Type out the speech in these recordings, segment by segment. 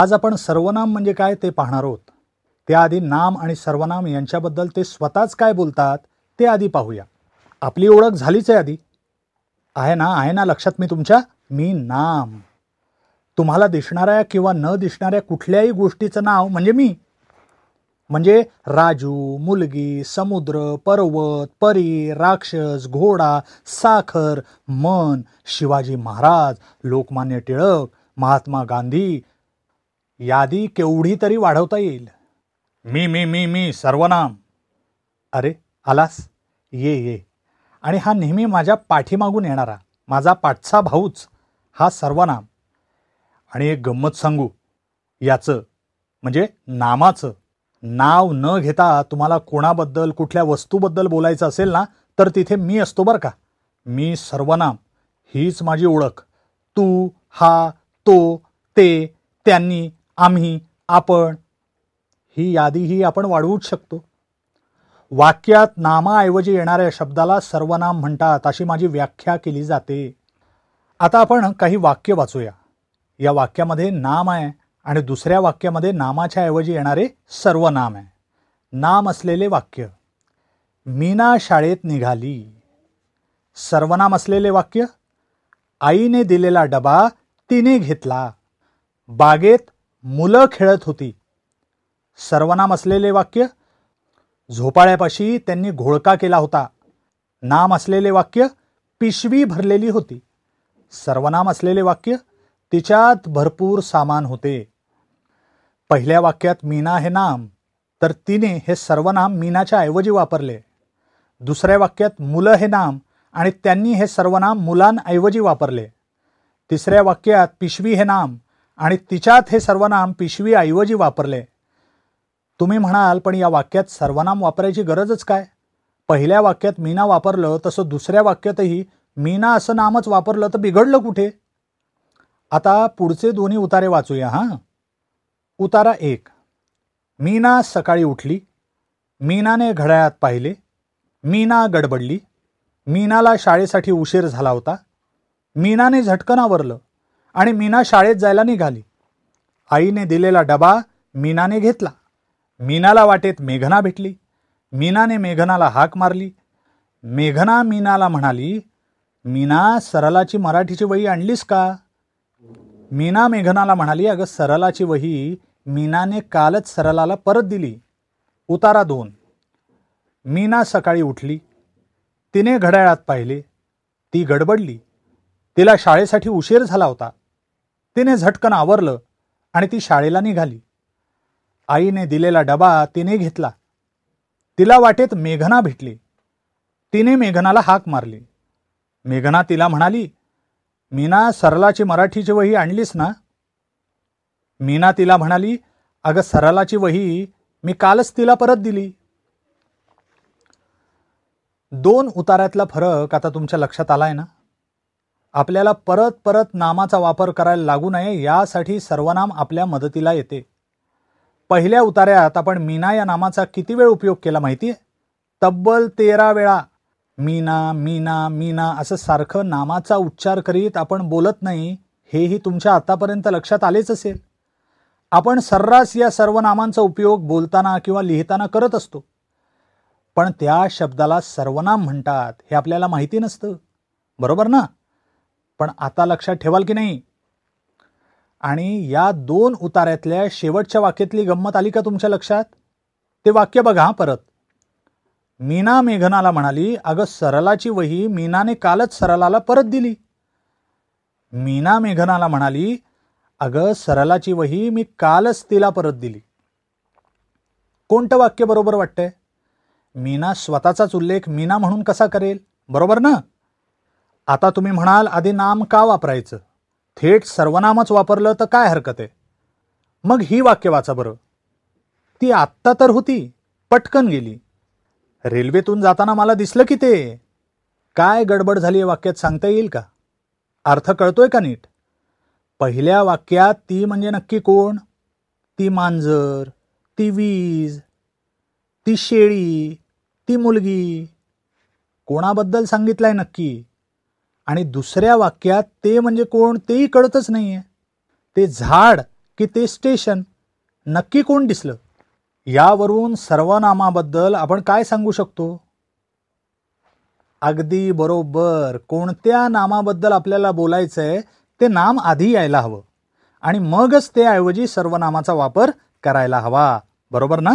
आज आपण सर्वनाम म्हणजे काय ते पाहणार आहोत त्याआधी नाम आणि सर्वनाम यांच्याबद्दल ते स्वतःच काय बोलतात ते आधी पाहूया आपली ओळख झालीच आहे आधी आहे ना आहे ना लक्षात मी तुमच्या मी नाम तुम्हाला दिसणाऱ्या किंवा न दिसणाऱ्या कुठल्याही गोष्टीचं नाव म्हणजे मी म्हणजे राजू मुलगी समुद्र पर्वत परी राक्षस घोडा साखर मन शिवाजी महाराज लोकमान्य टिळक महात्मा गांधी यादी केवढी तरी वाढवता येईल मी मी मी मी सर्वनाम अरे आलास ये ये आणि हा नेहमी माझ्या पाठीमागून येणारा माझा पाठचा भाऊच हा सर्वनाम आणि एक गंमत सांगू याचं म्हणजे नामाचं नाव न घेता तुम्हाला कोणाबद्दल कुठल्या वस्तूबद्दल बोलायचं असेल ना तर तिथे मी असतो बरं का मी सर्वनाम हीच माझी ओळख तू हा तो ते त्यांनी आम्ही आपण ही यादीही आपण वाढवूच शकतो वाक्यात नामाऐवजी येणाऱ्या शब्दाला सर्वनाम म्हणतात अशी माझी व्याख्या केली जाते आता आपण काही वाक्य वाचूया या वाक्यामध्ये नाम आहे आणि दुसऱ्या वाक्यामध्ये नामाच्या ऐवजी येणारे सर्वनाम आहे नाम असलेले वाक्य मीना शाळेत निघाली सर्वनाम असलेले वाक्य आईने दिलेला डबा तिने घेतला बागेत मुलं खेळत होती सर्वनाम असलेले वाक्य झोपाळ्यापाशी त्यांनी घोळका केला होता नाम असलेले वाक्य पिशवी भरलेली होती सर्वनाम असलेले वाक्य तिच्यात भरपूर सामान होते पहिल्या वाक्यात मीना हे नाम तर तिने हे सर्वनाम मीनाच्या ऐवजी वापरले दुसऱ्या वाक्यात मुलं हे नाम आणि त्यांनी हे सर्वनाम मुलांऐवजी वापरले तिसऱ्या वाक्यात पिशवी हे नाम आणि तिच्यात हे सर्वनाम पिशवीऐवजी वापरले तुम्ही म्हणाल पण या वाक्यात सर्वनाम वापरायची गरजच काय पहिल्या वाक्यात मीना वापरलं तसं दुसऱ्या वाक्यातही मीना असं नामच वापरलं तर बिघडलं कुठे आता पुढचे दोन्ही उतारे वाचूया हां उतारा एक मीना सकाळी उठली मीनाने घड्याळात पाहिले मीना गडबडली मीनाला शाळेसाठी उशीर झाला होता मीनाने झटकन आवरलं आणि मीना शाळेत जायला निघाली आईने दिलेला डबा मीनाने घेतला मीनाला वाटेत मेघना भेटली मीनाने मेघनाला हाक मारली मेघना मीनाला म्हणाली मीना सरलाची मराठीची वही आणलीस का मीना मेघनाला म्हणाली अगं सरलाची वही मीनाने कालच सरलाला परत दिली उतारा दोन मीना सकाळी उठली तिने घड्याळात पाहिले ती गडबडली तिला शाळेसाठी उशीर झाला होता तिने झटकन आवरलं आणि ती शाळेला निघाली आईने दिलेला डबा तिने घेतला तिला वाटेत मेघना भेटली तिने मेघनाला हाक मारली मेघना तिला म्हणाली मीना सरलाची मराठीची वही आणलीस ना मीना तिला म्हणाली अगं सरलाची वही मी कालच तिला परत दिली दोन उतारातला फरक आता तुमच्या लक्षात आलाय ना आपल्याला परत परत नामाचा वापर करायला लागू नये यासाठी सर्वनाम आपल्या मदतीला येते पहिल्या उतार्यात आपण मीना या नामाचा किती वेळ उपयोग केला माहिती आहे तब्बल तेरा वेळा मीना मीना मीना असं सारखं नामाचा उच्चार करीत आपण बोलत नाही हेही तुमच्या आतापर्यंत लक्षात आलेच असेल आपण सर्रास या सर्व नामांचा उपयोग बोलताना किंवा लिहिताना करत असतो पण त्या शब्दाला सर्वनाम म्हणतात हे आपल्याला माहिती नसतं बरोबर ना पण आता लक्षात ठेवाल की नाही आणि या दोन उतार्यातल्या शेवटच्या वाक्यातली गंमत आली का तुमच्या लक्षात ते वाक्य बघा परत मीना मेघनाला म्हणाली अगं सरलाची वही मीनाने कालच सरलाला परत दिली मीना मेघनाला म्हणाली अगं सरलाची वही मी कालच तिला परत दिली कोणतं वाक्य बरोबर वाटतंय मीना स्वतःचाच उल्लेख मीना म्हणून कसा करेल बरोबर ना आता तुम्ही म्हणाल आधी नाम का वापरायचं थेट सर्वनामच वापरलं तर काय हरकत आहे मग ही वाक्य वाचा बरं ती आत्ता तर होती पटकन गेली रेल्वेतून जाताना मला दिसलं की ते काय गडबड झाली या वाक्यात सांगता येईल का अर्थ कळतोय का नीट पहिल्या वाक्यात ती म्हणजे नक्की कोण ती मांजर ती वीज ती शेळी ती मुलगी कोणाबद्दल सांगितलंय नक्की आणि दुसऱ्या वाक्यात ते म्हणजे कोण तेही कळतच नाही आहे ते झाड की ते स्टेशन नक्की कोण दिसलं यावरून सर्वनामाबद्दल आपण काय सांगू शकतो अगदी बरोबर कोणत्या नामाबद्दल आपल्याला बोलायचं आहे ते नाम आधी यायला हवं आणि मगच त्याऐवजी सर्वनामाचा वापर करायला हवा बरोबर ना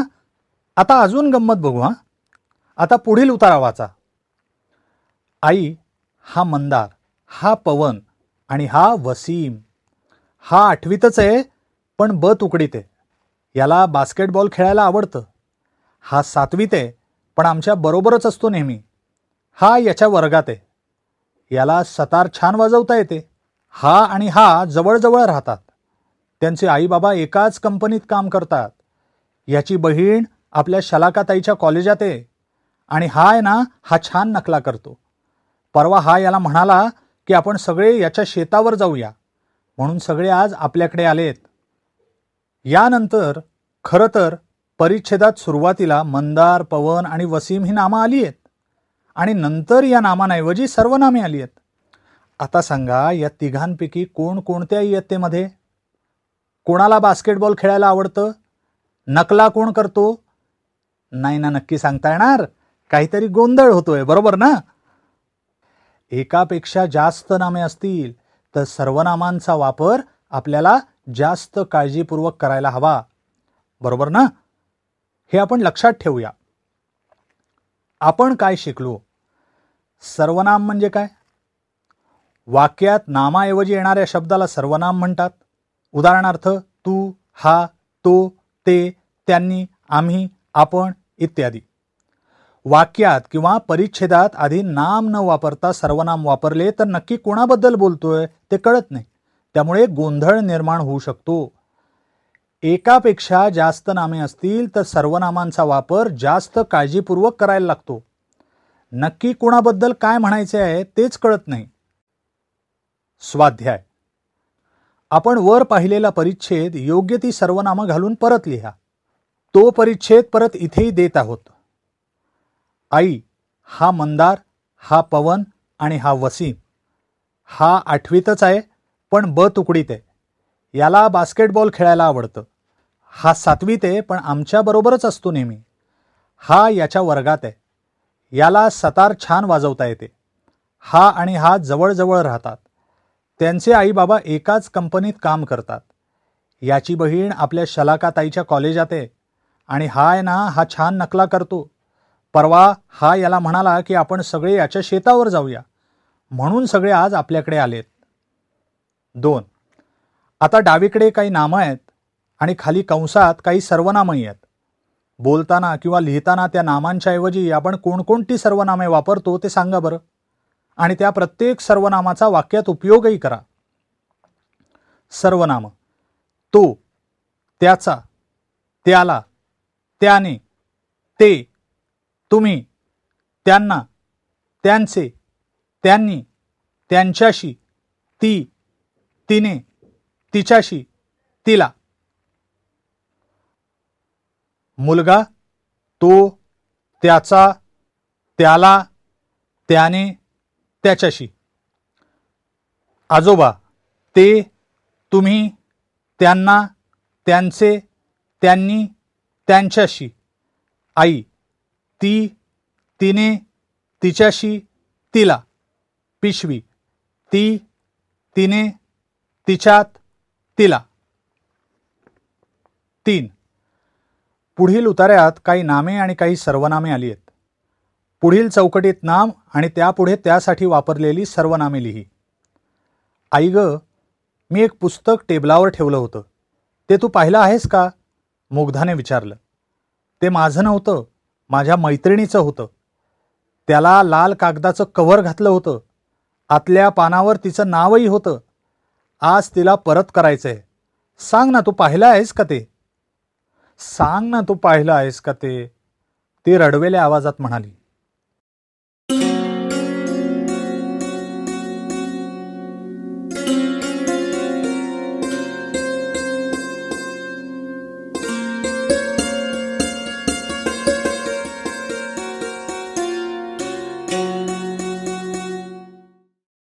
आता अजून गंमत बघू हां आता पुढील उतारावाचा आई हा मंदार हा पवन आणि हा वसीम हा आठवीतच आहे पण ब तुकडीत आहे याला बास्केटबॉल खेळायला आवडतं हा सातवीत आहे पण आमच्या बरोबरच असतो नेहमी हा याच्या वर्गात आहे याला सतार छान वाजवता येते हा आणि हा जवळजवळ राहतात त्यांचे आईबाबा एकाच कंपनीत काम करतात याची बहीण आपल्या शलाकाताईच्या कॉलेजात आहे आणि हा आहे ना हा छान नकला करतो परवा हा याला म्हणाला की आपण सगळे याच्या शेतावर जाऊया म्हणून सगळे आज आपल्याकडे आलेत यानंतर खरं तर परिच्छेदात सुरुवातीला मंदार पवन आणि वसीम ही नामं आली आहेत आणि नंतर या नामांऐवजी सर्व नामे आली आहेत आता सांगा या तिघांपैकी कोण कोणत्या इयत्तेमध्ये कोणाला बास्केटबॉल खेळायला आवडतं नकला कोण करतो नाही ना नक्की सांगता येणार काहीतरी गोंधळ होतोय बरोबर ना एकापेक्षा जास्त नामे असतील तर सर्वनामांचा वापर आपल्याला जास्त काळजीपूर्वक करायला हवा बरोबर ना हे आपण लक्षात ठेवूया आपण काय शिकलो सर्वनाम म्हणजे काय वाक्यात नामाऐवजी येणाऱ्या शब्दाला सर्वनाम म्हणतात उदाहरणार्थ तू हा तो ते त्यांनी आम्ही आपण इत्यादी वाक्यात किंवा परिच्छेदात आधी नाम न वापरता सर्वनाम वापरले तर नक्की कोणाबद्दल बोलतोय ते कळत नाही त्यामुळे गोंधळ निर्माण होऊ शकतो एकापेक्षा जास्त नामे असतील तर सर्वनामांचा वापर जास्त काळजीपूर्वक करायला लागतो नक्की कोणाबद्दल काय म्हणायचे आहे तेच कळत नाही स्वाध्याय आपण वर पाहिलेला परिच्छेद योग्य ती सर्वनामं घालून परत लिहा तो परिच्छेद परत इथेही देत आहोत आई हा मंदार हा पवन आणि हा वसीम हा आठवीतच आहे पण ब तुकडीत आहे याला बास्केटबॉल खेळायला आवडतं हा सातवीत आहे पण आमच्याबरोबरच असतो नेहमी हा याच्या वर्गात आहे याला सतार छान वाजवता येते हा आणि हा जवळजवळ राहतात त्यांचे आई बाबा एकाच कंपनीत काम करतात याची बहीण आपल्या शलाकाताईच्या कॉलेजात आहे आणि हा आहे ना हा छान नकला करतो परवा हा याला म्हणाला की आपण सगळे याच्या शेतावर जाऊया म्हणून सगळे आज आपल्याकडे आलेत दोन आता डावीकडे काही नामं आहेत आणि खाली कंसात काही सर्वनामही आहेत बोलताना किंवा लिहिताना त्या नामांच्या ऐवजी आपण कोणकोणती सर्वनामे वापरतो ते सांगा बरं आणि त्या प्रत्येक सर्वनामाचा वाक्यात उपयोगही करा सर्वनाम तो त्याचा त्याला त्याने ते तुम्ही त्यांना त्यांचे त्यांनी त्यांच्याशी ती तिने तिच्याशी तिला मुलगा तो त्याचा त्याला त्याने त्याच्याशी आजोबा ते तुम्ही त्यांना त्यांचे त्यांनी त्यांच्याशी आई ती तिने तिच्याशी तिला पिशवी ती तिने तिच्यात तिला तीन पुढील उतार्यात काही नामे आणि काही सर्वनामे आली आहेत पुढील चौकटीत नाम आणि त्यापुढे त्यासाठी वापरलेली सर्वनामे लिही आई ग मी एक पुस्तक टेबलावर ठेवलं होतं ते तू पाहिलं आहेस का मुग्धाने विचारलं ते माझं नव्हतं माझ्या मैत्रिणीचं होतं त्याला लाल कागदाचं कवर घातलं होतं आतल्या पानावर तिचं नावही होतं आज तिला परत करायचं आहे सांग ना तू पाहिलं आहेस का ते सांग ना तू पाहिलं आहेस का ते ती रडवेल्या आवाजात म्हणाली